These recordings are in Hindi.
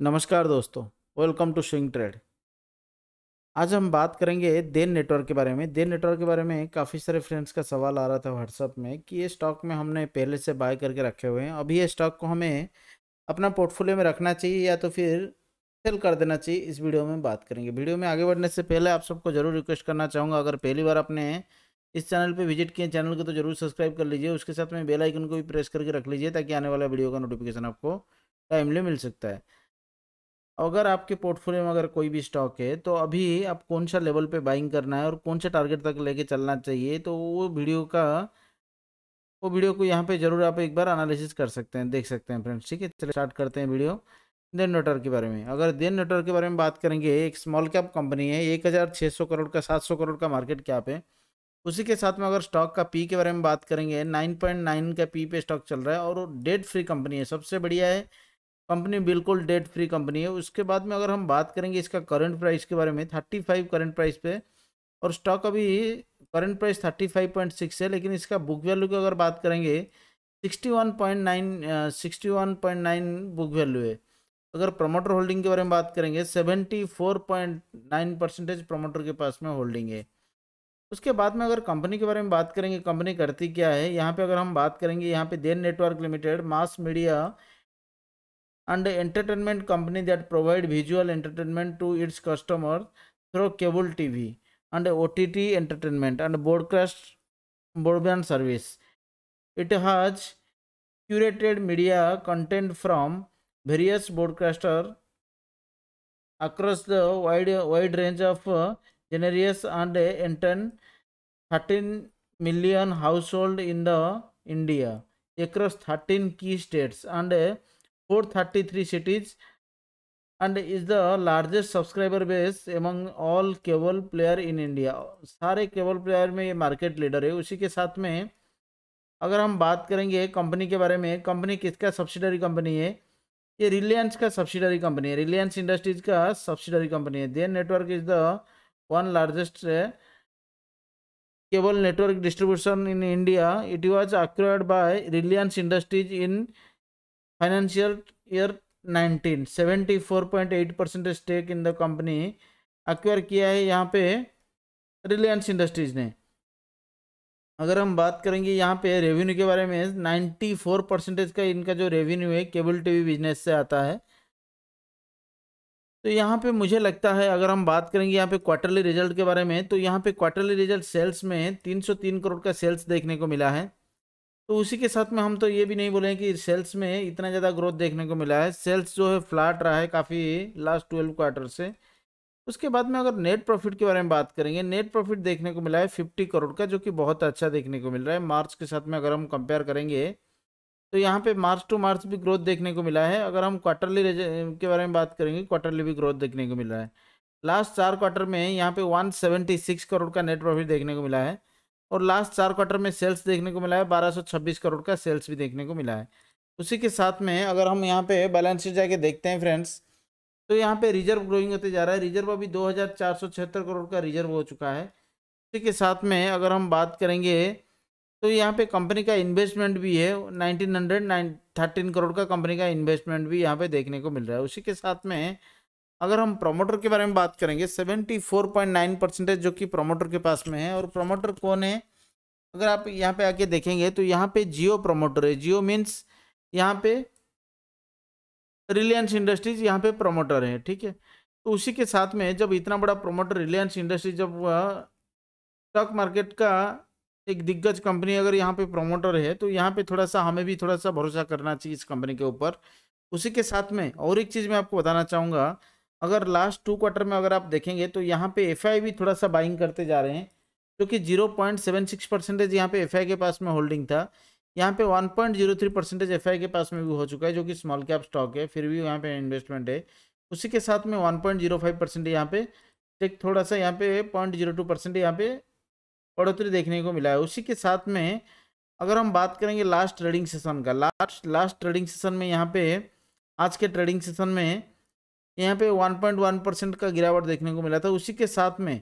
नमस्कार दोस्तों वेलकम टू स्विंग ट्रेड आज हम बात करेंगे देन नेटवर्क के बारे में देन नेटवर्क के बारे में काफ़ी सारे फ्रेंड्स का सवाल आ रहा था व्हाट्सअप में कि ये स्टॉक में हमने पहले से बाय करके रखे हुए हैं अभी ये स्टॉक को हमें अपना पोर्टफोलियो में रखना चाहिए या तो फिर सेल कर देना चाहिए इस वीडियो में बात करेंगे वीडियो में आगे बढ़ने से पहले आप सबको जरूर रिक्वेस्ट करना चाहूँगा अगर पहली बार आपने इस चैनल पे विजिट किए चैनल को तो जरूर सब्सक्राइब कर लीजिए उसके साथ में बेल आइकन को भी प्रेस करके रख लीजिए ताकि आने वाला वीडियो का नोटिफिकेशन आपको टाइमली मिल सकता है अगर आपके पोर्टफोलियो में अगर कोई भी स्टॉक है तो अभी आप कौन सा लेवल पे बाइंग करना है और कौन सा टारगेट तक लेके चलना चाहिए तो वो वीडियो का वो वीडियो को यहाँ पे जरूर आप एक बार एनालिसिस कर सकते हैं देख सकते हैं फ्रेंड्स ठीक है चलिए स्टार्ट करते हैं वीडियो देन नोटर के बारे में अगर देन नोटर के बारे में बात करेंगे एक स्मॉल कैप कंपनी है एक हज़ार छः सौ करोड़ का सात सौ करोड़ का मार्केट कैप है उसी के साथ में अगर स्टॉक का पी के बारे में बात करेंगे नाइन पॉइंट नाइन का पी पे स्टॉक चल रहा है और वो डेट फ्री कंपनी है सबसे बढ़िया है कंपनी बिल्कुल डेट फ्री कंपनी है उसके बाद में अगर हम बात करेंगे इसका करंट प्राइस के बारे में थर्टी फाइव करंट प्राइस पे और स्टॉक अभी current price thirty five point six है लेकिन इसका बुक वैल्यू की अगर बात करेंगे sixty one point nine sixty one point nine book value है अगर प्रमोटर होल्डिंग के बारे में बात करेंगे seventy four point nine percentage promoter के पास में होल्डिंग है उसके बाद में अगर कंपनी के बारे में बात करेंगे कंपनी करती क्या है यहाँ पर अगर हम बात करेंगे यहाँ पर Den network limited mass media and entertainment company that provide visual entertainment to its customers through cable TV and OTT entertainment and broadcast broadband service. It has curated media content from various broadcasters across the wide wide range of uh, genres and uh, entertain 13 million households in the India across 13 key states and uh, 433 cities and is the largest subscriber base among all cable player in India सारे केबल प्लेयर में ये मार्केट लीडर है उसी के साथ में अगर हम बात करेंगे कंपनी के बारे में कंपनी किसका सब्सिडरी कंपनी है ये रिलायंस का सब्सिडरी कंपनी है रिलायंस इंडस्ट्रीज का सब्सिडरी कंपनी है Den network is the one largest cable network distribution in India it was acquired by Reliance industries in financial year 19 74.8 percent stake in the company acquire किया है यहाँ पे रिलायंस इंडस्ट्रीज ने अगर हम बात करेंगे यहाँ पे रेवेन्यू के बारे में 94 परसेंटेज का इनका जो रेवेन्यू है केबल टीवी बिजनेस से आता है तो यहाँ पे मुझे लगता है अगर हम बात करेंगे यहाँ पे क्वार्टरली रिजल्ट के बारे में तो यहाँ पे क्वार्टरली रिजल्ट सेल्स में 303 करोड़ का सेल्स देखने को मिला है तो उसी के साथ में हम तो ये भी नहीं बोले कि सेल्स में इतना ज़्यादा ग्रोथ देखने को मिला है सेल्स जो है फ्लैट रहा है काफ़ी लास्ट ट्वेल्व क्वार्टर से उसके बाद में अगर नेट प्रॉफिट के बारे में बात करेंगे नेट प्रॉफिट देखने को मिला है फिफ्टी करोड़ का जो कि बहुत अच्छा देखने को मिल रहा है मार्च के साथ में अगर हम कंपेयर करेंगे तो यहाँ पे मार्च टू मार्च भी ग्रोथ देखने को मिला है अगर हम क्वार्टरली के बारे में बात करेंगे क्वार्टरली भी ग्रोथ देखने को मिल रहा है लास्ट चार क्वार्टर में यहाँ पे 176 करोड़ का नेट प्रॉफिट देखने को मिला है और लास्ट चार क्वार्टर में सेल्स देखने को मिला है 1226 करोड़ का सेल्स भी देखने को मिला है उसी के साथ में अगर हम यहाँ पे बैलेंस शीट जाके देखते हैं फ्रेंड्स तो यहाँ पे रिजर्व ग्रोइंग होते जा रहा है रिजर्व अभी दो करोड़ का रिजर्व हो चुका है उसी के साथ में अगर हम बात करेंगे तो यहाँ पे कंपनी का इन्वेस्टमेंट भी है हंड्रेड नाइन थर्टीन करोड़ का कंपनी का इन्वेस्टमेंट भी यहाँ पे देखने को मिल रहा है उसी के साथ में अगर हम प्रोमोटर के बारे में बात करेंगे 74.9 परसेंटेज जो कि प्रमोटर के पास में है और प्रोमोटर कौन है अगर आप यहाँ पे आके देखेंगे तो यहाँ पे जियो प्रोमोटर है जियो मीन्स यहाँ पे रिलायंस इंडस्ट्रीज यहाँ पे प्रमोटर है ठीक है तो उसी के साथ में जब इतना बड़ा प्रोमोटर रिलायंस इंडस्ट्रीज जब स्टॉक मार्केट का एक दिग्गज कंपनी अगर यहाँ पे प्रोमोटर है तो यहाँ पे थोड़ा सा हमें भी थोड़ा सा भरोसा करना चाहिए इस कंपनी के ऊपर उसी के साथ में और एक चीज़ मैं आपको बताना चाहूँगा अगर लास्ट टू क्वार्टर में अगर आप देखेंगे तो यहाँ पे एफ भी थोड़ा सा बाइंग करते जा रहे हैं जो कि zero point seven six percentage यहाँ पे एफ के पास में होल्डिंग था यहाँ पे one point zero three percentage F के पास में भी हो चुका है जो कि स्मॉल कैप स्टॉक है फिर भी यहाँ पे इन्वेस्टमेंट है उसी के साथ में one point zero five percent यहाँ पे टेक थोड़ा सा यहाँ पे पॉइंट जीरो टू परसेंट यहाँ पे बढ़ोतरी देखने को मिला है उसी के साथ में अगर हम बात करेंगे लास्ट ट्रेडिंग सेशन का लास्ट लास्ट ट्रेडिंग सेशन में यहाँ पे आज के ट्रेडिंग सेशन में यहाँ पे 1.1 परसेंट का गिरावट देखने को मिला था उसी के साथ में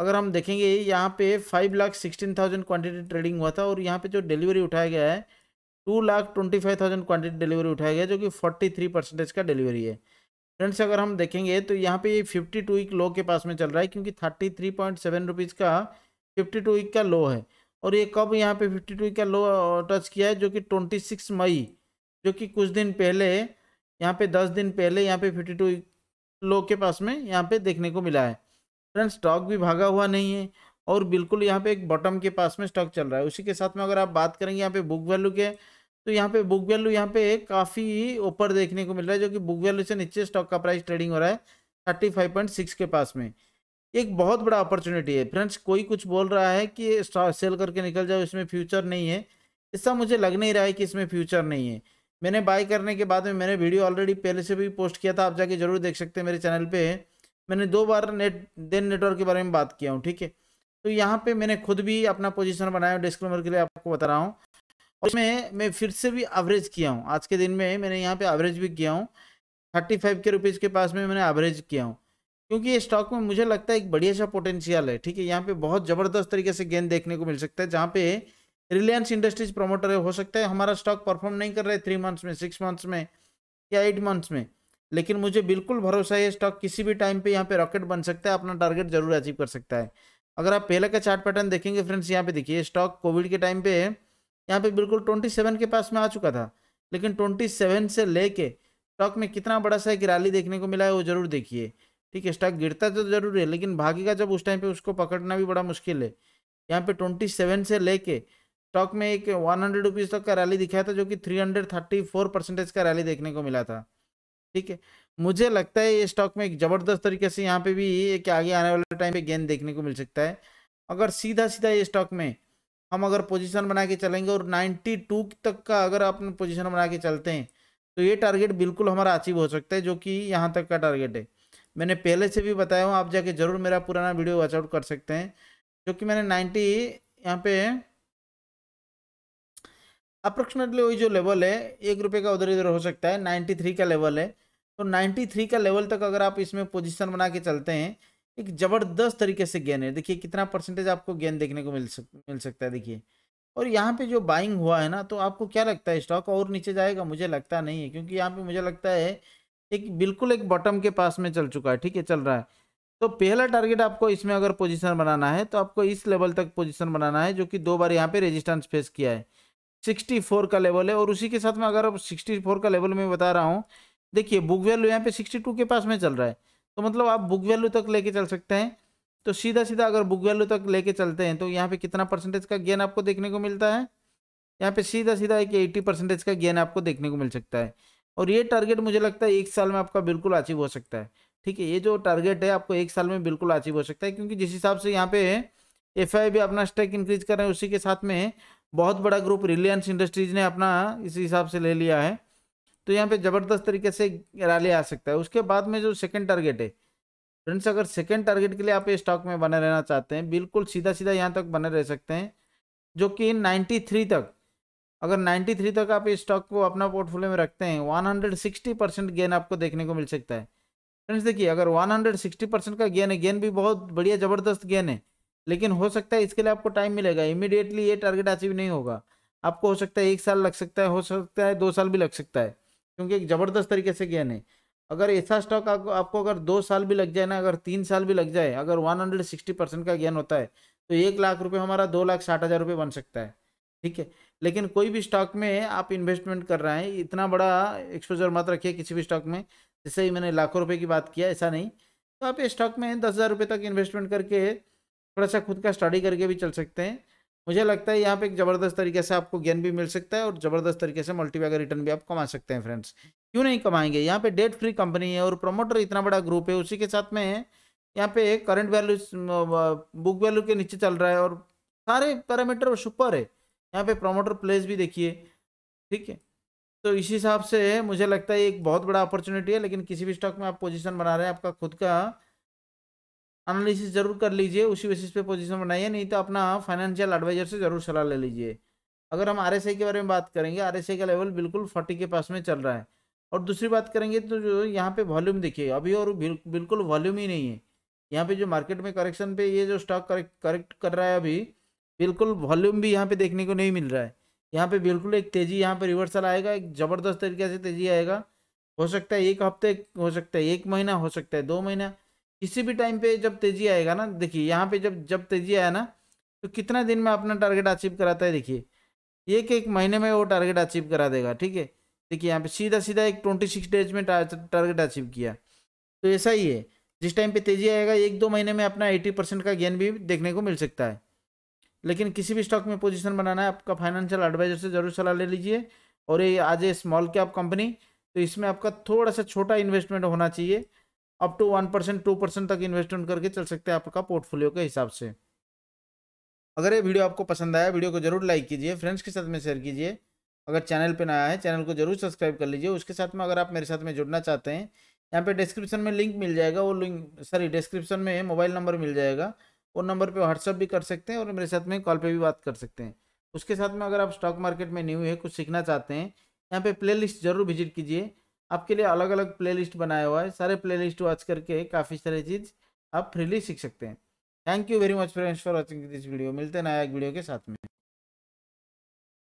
अगर हम देखेंगे यहाँ पे five lakh sixteen thousand quantity trading हुआ था और यहाँ पे जो डिलीवरी उठाया गया है two lakh twenty five thousand quantity delivery उठाया गया जो कि फोर्टी थ्री परसेंटेज का डिलीवरी है फ्रेंड्स अगर हम देखेंगे तो यहाँ पे ये फिफ्टी टू वीक लो के पास में चल रहा है क्योंकि thirty three point seven rupees का फिफ्टी टू वीक का लो है और ये कब यहाँ पे फिफ्टी टू का लो टच किया है जो कि ट्वेंटी सिक्स मई जो कि कुछ दिन पहले यहाँ पे दस दिन पहले यहाँ पे फिफ्टी टू लोग के पास में यहाँ पे देखने को मिला है फ्रेंड स्टॉक भी भागा हुआ नहीं है और बिल्कुल यहाँ पे एक बॉटम के पास में स्टॉक चल रहा है उसी के साथ में अगर आप बात करेंगे यहाँ पे बुक वैल्यू के तो यहाँ पे बुक वैल्यू यहाँ पे काफ़ी ऊपर देखने को मिल रहा है जो कि बुक वैल्यू से नीचे स्टॉक का प्राइस ट्रेडिंग हो रहा है थर्टी फाइव पॉइंट सिक्स के पास में एक बहुत बड़ा अपॉर्चुनिटी है फ्रेंड्स कोई कुछ बोल रहा है कि सेल करके निकल जाओ इसमें फ्यूचर नहीं है ऐसा मुझे लग नहीं रहा है कि इसमें फ्यूचर नहीं है मैंने बाय करने के बाद में मैंने वीडियो ऑलरेडी पहले से भी पोस्ट किया था आप जाके जरूर देख सकते हैं मेरे चैनल पे मैंने दो बार नेट देन नेटवर्क के बारे में बात किया हूँ ठीक है तो यहाँ पे मैंने खुद भी अपना पोजीशन बनाया हूँ डिस्क्लेमर के लिए आपको बता रहा हूँ और इसमें मैं फिर से भी एवरेज किया हूँ आज के दिन में मैंने यहाँ पे एवरेज भी किया हूँ थर्टी फाइव के रुपीज़ के पास में मैंने एवरेज किया हूँ क्योंकि ये स्टॉक में मुझे लगता है एक बढ़िया सा पोटेंशियल है ठीक है यहाँ पे बहुत ज़बरदस्त तरीके से गेंद देखने को मिल सकता है जहाँ पे रिलायंस इंडस्ट्रीज प्रमोटर है हो सकता है हमारा स्टॉक परफॉर्म नहीं कर रहा है थ्री मंथ्स में सिक्स मंथ्स में या एट मंथ्स में लेकिन मुझे बिल्कुल भरोसा है स्टॉक किसी भी टाइम पे यहाँ पे रॉकेट बन सकता है अपना टारगेट जरूर अचीव कर सकता है अगर आप पहले का चार्ट पैटर्न देखेंगे फ्रेंड्स यहाँ पे देखिए स्टॉक कोविड के टाइम पे यहाँ पे बिल्कुल 27 के पास में आ चुका था लेकिन 27 से लेके स्टॉक में कितना बड़ा सा एक रैली देखने को मिला है वो जरूर देखिए ठीक है स्टॉक गिरता तो जरूर है लेकिन भागेगा जब उस टाइम पे उसको पकड़ना भी बड़ा मुश्किल है यहाँ पे सेवन से लेके स्टॉक में एक वन हंड्रेड रुपीज़ तक का रैली दिखाया था जो कि three hundred thirty four percentage का रैली देखने को मिला था ठीक है मुझे लगता है ये स्टॉक में एक ज़बरदस्त तरीके से यहाँ पे भी एक आगे आने वाले टाइम पे गेंद देखने को मिल सकता है अगर सीधा सीधा ये स्टॉक में हम अगर पोजीशन बना के चलेंगे और टू तक का अगर अपन पोजिशन बना के चलते हैं तो ये टारगेट बिल्कुल हमारा अचीव हो सकता है जो कि यहाँ तक का टारगेट है मैंने पहले से भी बताया हूँ आप जाके ज़रूर मेरा पुराना वीडियो वॉचआउट कर सकते हैं जो कि मैंने नाइन्टी यहाँ पे अप्रोक्सीमेटली वही जो लेवल है एक रुपये का उधर इधर हो सकता है नाइन्टी थ्री का लेवल है तो नाइन्टी थ्री का लेवल तक अगर आप इसमें पोजिशन बना के चलते हैं एक ज़बरदस्त तरीके से गेन है देखिए कितना परसेंटेज आपको गेन देखने को मिल सक मिल सकता है देखिए और यहाँ पे जो बाइंग हुआ है ना तो आपको क्या लगता है स्टॉक और नीचे जाएगा मुझे लगता नहीं है क्योंकि यहाँ पे मुझे लगता है एक बिल्कुल एक बॉटम के पास में चल चुका है ठीक है चल रहा है तो पहला टारगेट आपको इसमें अगर पोजिशन बनाना है तो आपको इस लेवल तक पोजिशन बनाना है जो कि दो बार यहाँ पर रेजिस्टेंस फेस किया है सिक्सटी फोर का लेवल है और उसी के साथ में अगर आप सिक्सटी फोर का लेवल में बता रहा हूँ देखिए बुक वैल्यू यहाँ पे सिक्सटी टू के पास में चल रहा है तो मतलब आप बुक वैल्यू तक लेके चल सकते हैं तो सीधा सीधा अगर बुक वैल्यू तक लेके चलते हैं तो यहाँ पे कितना परसेंटेज का गेन आपको देखने को मिलता है यहाँ पे सीधा सीधा एक एट्टी परसेंटेज का गेन आपको देखने को मिल सकता है और ये टारगेट मुझे लगता है एक साल में आपका बिल्कुल अचीव हो सकता है ठीक है ये जो टारगेट है आपको एक साल में बिल्कुल अचीव हो सकता है क्योंकि जिस हिसाब से यहाँ पे एफ आई भी अपना स्टेक इंक्रीज कर रहे हैं उसी के साथ में बहुत बड़ा ग्रुप रिलायंस इंडस्ट्रीज ने अपना इस हिसाब से ले लिया है तो यहाँ पे ज़बरदस्त तरीके से रैली आ सकता है उसके बाद में जो सेकंड टारगेट है फ्रेंड्स अगर सेकंड टारगेट के लिए आप स्टॉक में बने रहना चाहते हैं बिल्कुल सीधा सीधा यहाँ तक बने रह सकते हैं जो कि 93 तक अगर 93 तक आप इस स्टॉक को अपना पोर्टफोलियो में रखते हैं 160 परसेंट गेन आपको देखने को मिल सकता है फ्रेंड्स देखिए अगर 160 परसेंट का गेन है गेन भी बहुत बढ़िया ज़बरदस्त गेन है लेकिन हो सकता है इसके लिए आपको टाइम मिलेगा इमिडिएटली ये टारगेट अचीव नहीं होगा आपको हो सकता है एक साल लग सकता है हो सकता है दो साल भी लग सकता है क्योंकि एक ज़बरदस्त तरीके से गेन है अगर ऐसा स्टॉक आपको आपको अगर दो साल भी लग जाए ना अगर तीन साल भी लग जाए अगर वन हंड्रेड सिक्सटी परसेंट का गेन होता है तो एक लाख रुपये हमारा दो लाख साठ हज़ार रुपये बन सकता है ठीक है लेकिन कोई भी स्टॉक में आप इन्वेस्टमेंट कर रहे हैं इतना बड़ा एक्सपोजर मत रखिए किसी भी स्टॉक में जैसे ही मैंने लाखों रुपये की बात किया ऐसा नहीं तो आप इस स्टॉक में दस हज़ार रुपये तक इन्वेस्टमेंट करके थोड़ा सा खुद का स्टडी करके भी चल सकते हैं मुझे लगता है यहाँ पे एक ज़बरदस्त तरीके से आपको ज्ञान भी मिल सकता है और ज़बरदस्त तरीके से मल्टीपैक रिटर्न भी आप कमा सकते हैं फ्रेंड्स क्यों नहीं कमाएंगे यहाँ पे डेट फ्री कंपनी है और प्रमोटर इतना बड़ा ग्रुप है उसी के साथ में यहाँ पे एक करंट वैल्यू बुक वैल्यू के नीचे चल रहा है और सारे पैरामीटर सुपर है यहाँ पे प्रमोटर प्लेस भी देखिए ठीक है तो इस हिसाब से मुझे लगता है एक बहुत बड़ा अपॉर्चुनिटी है लेकिन किसी भी स्टॉक में आप पोजिशन बना रहे हैं आपका खुद का एनालिसिस जरूर कर लीजिए उसी बेसिस पे पोजीशन बनाइए नहीं तो अपना फाइनेंशियल एडवाइजर से जरूर सलाह ले लीजिए अगर हम आर के बारे में बात करेंगे आर का लेवल बिल्कुल फोर्टी के पास में चल रहा है और दूसरी बात करेंगे तो जो यहाँ पे वॉल्यूम देखिए अभी और बिल्कुल वॉल्यूम ही नहीं है यहाँ पर जो मार्केट में करेक्शन पे ये जो स्टॉक करेक्ट करेक्ट कर रहा है अभी बिल्कुल वॉल्यूम भी यहाँ पर देखने को नहीं मिल रहा है यहाँ पर बिल्कुल एक तेज़ी यहाँ पर रिवर्सल आएगा एक ज़बरदस्त तरीके से तेज़ी आएगा हो सकता है एक हफ्ते हो सकता है एक महीना हो सकता है दो महीना किसी भी टाइम पे जब तेजी आएगा ना देखिए यहाँ पे जब जब तेजी आया ना तो कितना दिन में अपना टारगेट अचीव कराता है देखिए एक एक महीने में वो टारगेट अचीव करा देगा ठीक है देखिए यहाँ पे सीधा सीधा एक ट्वेंटी सिक्स डेज में टारगेट अचीव किया तो ऐसा ही है जिस टाइम पे तेजी आएगा एक दो महीने में अपना एटी परसेंट का गेन भी देखने को मिल सकता है लेकिन किसी भी स्टॉक में पोजिशन बनाना है आपका फाइनेंशियल एडवाइजर से जरूर सलाह ले लीजिए और ये आज ए स्मॉल कैप कंपनी तो इसमें आपका थोड़ा सा छोटा इन्वेस्टमेंट होना चाहिए up to one percent two percent तक इन्वेस्टमेंट करके चल सकते हैं आपका पोर्टफोलियो के हिसाब से अगर ये वीडियो आपको पसंद आया वीडियो को जरूर लाइक कीजिए फ्रेंड्स के साथ में शेयर कीजिए अगर चैनल पर नया है चैनल को जरूर सब्सक्राइब कर लीजिए उसके साथ में अगर आप मेरे साथ में जुड़ना चाहते हैं यहाँ पे डिस्क्रिप्शन में लिंक मिल जाएगा वो लिंक सॉरी डिस्क्रिप्शन में मोबाइल नंबर मिल जाएगा वो नंबर पे व्हाट्सअप भी कर सकते हैं और मेरे साथ में कॉल पे भी बात कर सकते हैं उसके साथ में अगर आप स्टॉक मार्केट में न्यू है कुछ सीखना चाहते हैं यहाँ पे प्लेलिस्ट जरूर विजिट कीजिए आपके लिए अलग अलग प्लेलिस्ट बनाया हुआ है सारे प्लेलिस्ट वॉच करके काफ़ी सारी चीज़ आप फ्रीली सीख सकते हैं thank you very much friends for watching this video मिलते हैं नया एक वीडियो के साथ में